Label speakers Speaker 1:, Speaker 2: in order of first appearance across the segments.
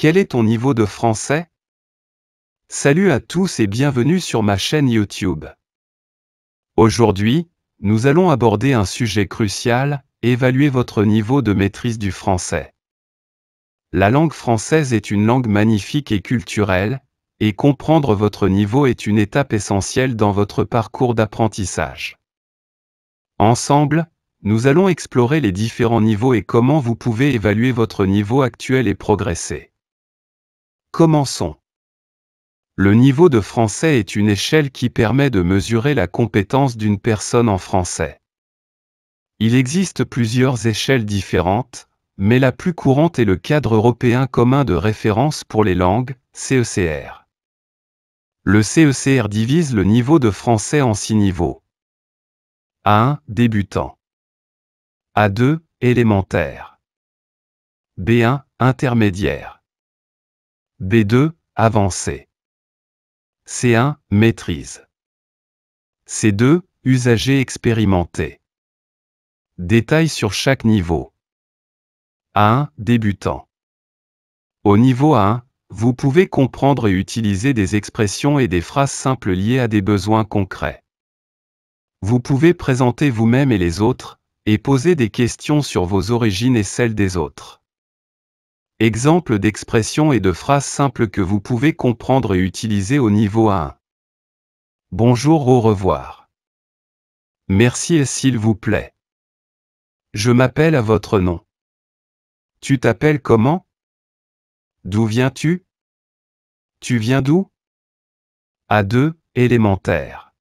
Speaker 1: Quel est ton niveau de français Salut à tous et bienvenue sur ma chaîne YouTube. Aujourd'hui, nous allons aborder un sujet crucial, évaluer votre niveau de maîtrise du français. La langue française est une langue magnifique et culturelle, et comprendre votre niveau est une étape essentielle dans votre parcours d'apprentissage. Ensemble, nous allons explorer les différents niveaux et comment vous pouvez évaluer votre niveau actuel et progresser. Commençons. Le niveau de français est une échelle qui permet de mesurer la compétence d'une personne en français. Il existe plusieurs échelles différentes, mais la plus courante est le cadre européen commun de référence pour les langues, CECR. Le CECR divise le niveau de français en six niveaux. A1, débutant. A2, élémentaire. B1, intermédiaire. B2, Avancer. C1, maîtrise. C2, usager expérimenté. Détails sur chaque niveau. A1, débutant. Au niveau 1 vous pouvez comprendre et utiliser des expressions et des phrases simples liées à des besoins concrets. Vous pouvez présenter vous-même et les autres, et poser des questions sur vos origines et celles des autres. Exemple d'expressions et de phrases simples que vous pouvez comprendre et utiliser au niveau A1. Bonjour, au revoir. Merci et s'il vous plaît. Je m'appelle à votre nom. Tu t'appelles comment D'où viens-tu Tu viens d'où A2, élémentaire.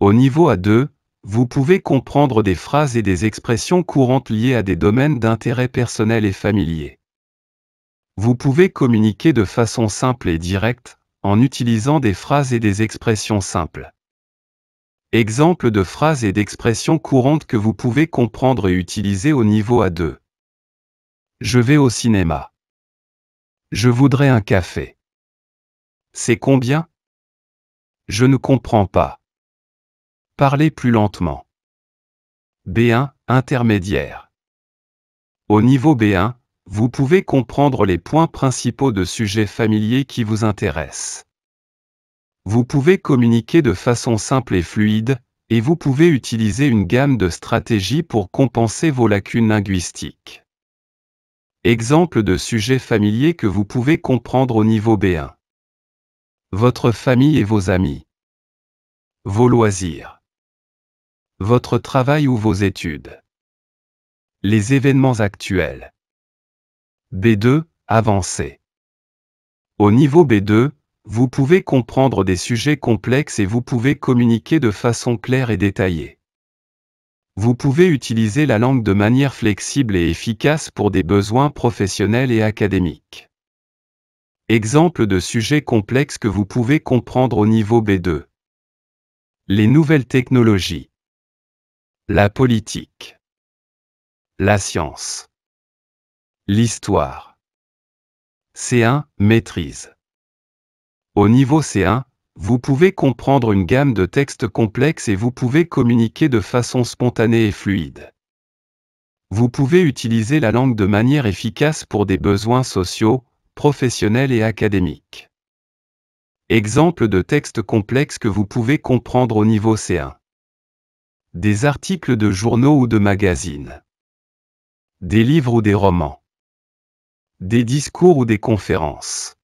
Speaker 1: Au niveau A2, vous pouvez comprendre des phrases et des expressions courantes liées à des domaines d'intérêt personnel et familier. Vous pouvez communiquer de façon simple et directe, en utilisant des phrases et des expressions simples. Exemple de phrases et d'expressions courantes que vous pouvez comprendre et utiliser au niveau A2. Je vais au cinéma. Je voudrais un café. C'est combien Je ne comprends pas. Parlez plus lentement. B1, intermédiaire. Au niveau B1, vous pouvez comprendre les points principaux de sujets familiers qui vous intéressent. Vous pouvez communiquer de façon simple et fluide, et vous pouvez utiliser une gamme de stratégies pour compenser vos lacunes linguistiques. Exemple de sujets familiers que vous pouvez comprendre au niveau B1. Votre famille et vos amis. Vos loisirs. Votre travail ou vos études. Les événements actuels. B2, Avancer. Au niveau B2, vous pouvez comprendre des sujets complexes et vous pouvez communiquer de façon claire et détaillée. Vous pouvez utiliser la langue de manière flexible et efficace pour des besoins professionnels et académiques. Exemple de sujets complexes que vous pouvez comprendre au niveau B2. Les nouvelles technologies. La politique. La science. L'histoire. C1, maîtrise. Au niveau C1, vous pouvez comprendre une gamme de textes complexes et vous pouvez communiquer de façon spontanée et fluide. Vous pouvez utiliser la langue de manière efficace pour des besoins sociaux, professionnels et académiques. Exemple de textes complexes que vous pouvez comprendre au niveau C1. Des articles de journaux ou de magazines. Des livres ou des romans des discours ou des conférences.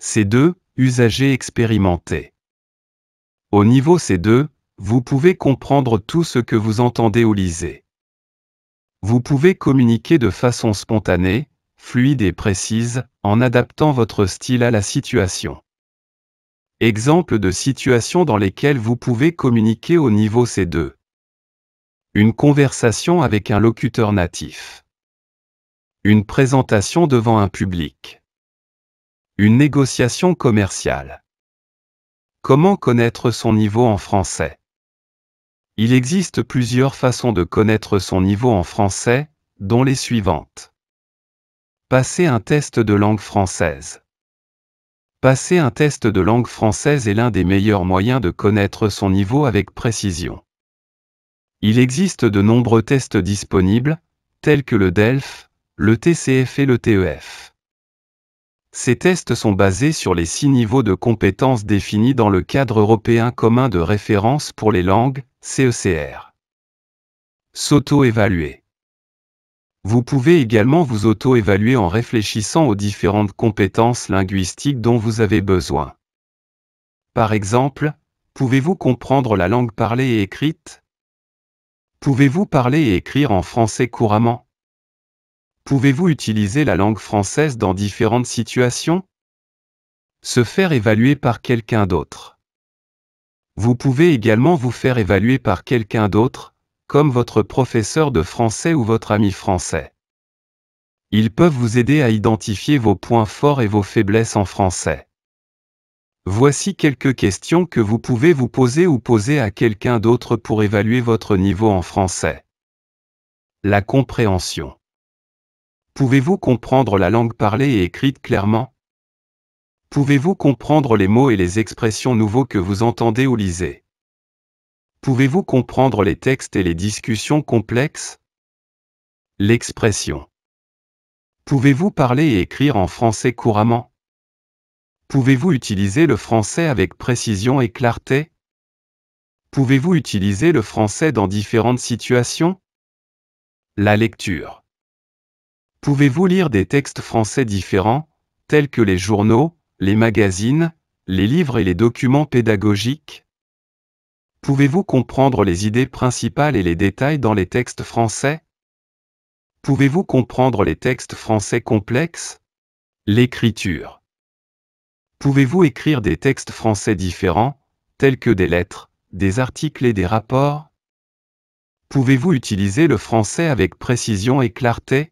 Speaker 1: C2, usager expérimentés. Au niveau C2, vous pouvez comprendre tout ce que vous entendez ou lisez. Vous pouvez communiquer de façon spontanée, fluide et précise, en adaptant votre style à la situation. Exemple de situations dans lesquelles vous pouvez communiquer au niveau C2. Une conversation avec un locuteur natif. Une présentation devant un public. Une négociation commerciale. Comment connaître son niveau en français Il existe plusieurs façons de connaître son niveau en français, dont les suivantes. Passer un test de langue française. Passer un test de langue française est l'un des meilleurs moyens de connaître son niveau avec précision. Il existe de nombreux tests disponibles, tels que le DELF, le TCF et le TEF. Ces tests sont basés sur les six niveaux de compétences définis dans le cadre européen commun de référence pour les langues, CECR. S'auto-évaluer. Vous pouvez également vous auto-évaluer en réfléchissant aux différentes compétences linguistiques dont vous avez besoin. Par exemple, pouvez-vous comprendre la langue parlée et écrite Pouvez-vous parler et écrire en français couramment Pouvez-vous utiliser la langue française dans différentes situations Se faire évaluer par quelqu'un d'autre. Vous pouvez également vous faire évaluer par quelqu'un d'autre, comme votre professeur de français ou votre ami français. Ils peuvent vous aider à identifier vos points forts et vos faiblesses en français. Voici quelques questions que vous pouvez vous poser ou poser à quelqu'un d'autre pour évaluer votre niveau en français. La compréhension. Pouvez-vous comprendre la langue parlée et écrite clairement Pouvez-vous comprendre les mots et les expressions nouveaux que vous entendez ou lisez Pouvez-vous comprendre les textes et les discussions complexes L'expression. Pouvez-vous parler et écrire en français couramment Pouvez-vous utiliser le français avec précision et clarté Pouvez-vous utiliser le français dans différentes situations La lecture. Pouvez-vous lire des textes français différents, tels que les journaux, les magazines, les livres et les documents pédagogiques Pouvez-vous comprendre les idées principales et les détails dans les textes français Pouvez-vous comprendre les textes français complexes L'écriture. Pouvez-vous écrire des textes français différents, tels que des lettres, des articles et des rapports Pouvez-vous utiliser le français avec précision et clarté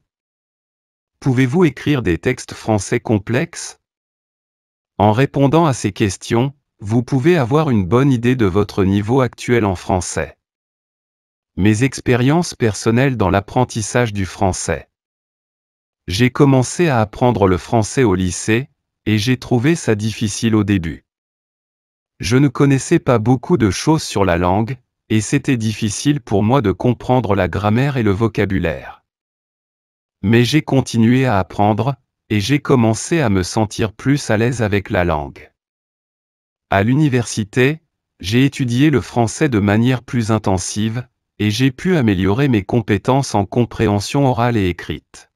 Speaker 1: Pouvez-vous écrire des textes français complexes En répondant à ces questions, vous pouvez avoir une bonne idée de votre niveau actuel en français. Mes expériences personnelles dans l'apprentissage du français. J'ai commencé à apprendre le français au lycée, et j'ai trouvé ça difficile au début. Je ne connaissais pas beaucoup de choses sur la langue, et c'était difficile pour moi de comprendre la grammaire et le vocabulaire. Mais j'ai continué à apprendre, et j'ai commencé à me sentir plus à l'aise avec la langue. À l'université, j'ai étudié le français de manière plus intensive, et j'ai pu améliorer mes compétences en compréhension orale et écrite.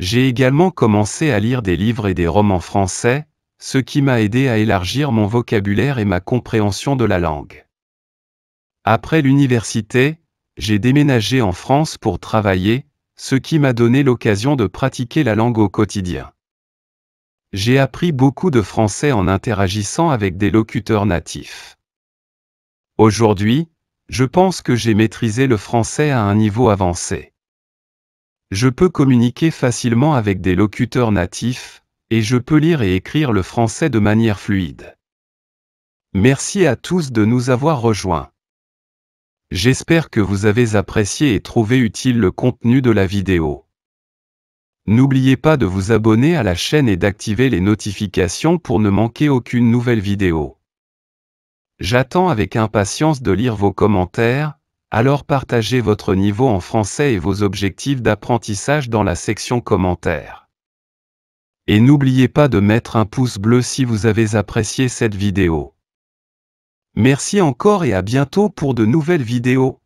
Speaker 1: J'ai également commencé à lire des livres et des romans français, ce qui m'a aidé à élargir mon vocabulaire et ma compréhension de la langue. Après l'université, j'ai déménagé en France pour travailler, ce qui m'a donné l'occasion de pratiquer la langue au quotidien. J'ai appris beaucoup de français en interagissant avec des locuteurs natifs. Aujourd'hui, je pense que j'ai maîtrisé le français à un niveau avancé. Je peux communiquer facilement avec des locuteurs natifs, et je peux lire et écrire le français de manière fluide. Merci à tous de nous avoir rejoints. J'espère que vous avez apprécié et trouvé utile le contenu de la vidéo. N'oubliez pas de vous abonner à la chaîne et d'activer les notifications pour ne manquer aucune nouvelle vidéo. J'attends avec impatience de lire vos commentaires, alors partagez votre niveau en français et vos objectifs d'apprentissage dans la section commentaires. Et n'oubliez pas de mettre un pouce bleu si vous avez apprécié cette vidéo. Merci encore et à bientôt pour de nouvelles vidéos.